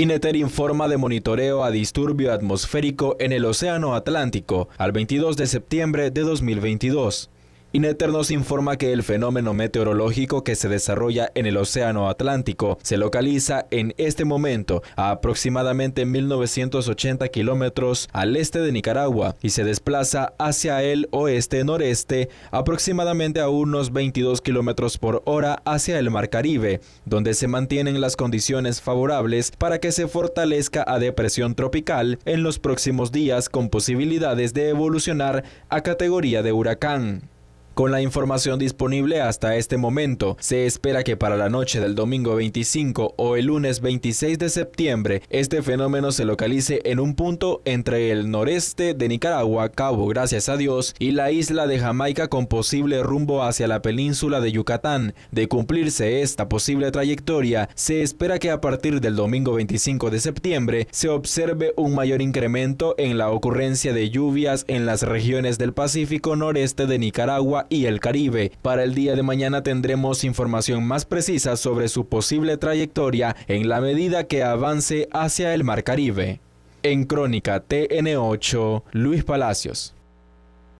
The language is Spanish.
INETER informa de monitoreo a disturbio atmosférico en el Océano Atlántico al 22 de septiembre de 2022. INETER nos informa que el fenómeno meteorológico que se desarrolla en el Océano Atlántico se localiza en este momento a aproximadamente 1980 kilómetros al este de Nicaragua y se desplaza hacia el oeste-noreste aproximadamente a unos 22 kilómetros por hora hacia el Mar Caribe, donde se mantienen las condiciones favorables para que se fortalezca a depresión tropical en los próximos días con posibilidades de evolucionar a categoría de huracán. Con la información disponible hasta este momento, se espera que para la noche del domingo 25 o el lunes 26 de septiembre, este fenómeno se localice en un punto entre el noreste de Nicaragua, Cabo Gracias a Dios, y la isla de Jamaica con posible rumbo hacia la península de Yucatán. De cumplirse esta posible trayectoria, se espera que a partir del domingo 25 de septiembre se observe un mayor incremento en la ocurrencia de lluvias en las regiones del Pacífico noreste de Nicaragua y el Caribe. Para el día de mañana tendremos información más precisa sobre su posible trayectoria en la medida que avance hacia el Mar Caribe. En Crónica TN8, Luis Palacios.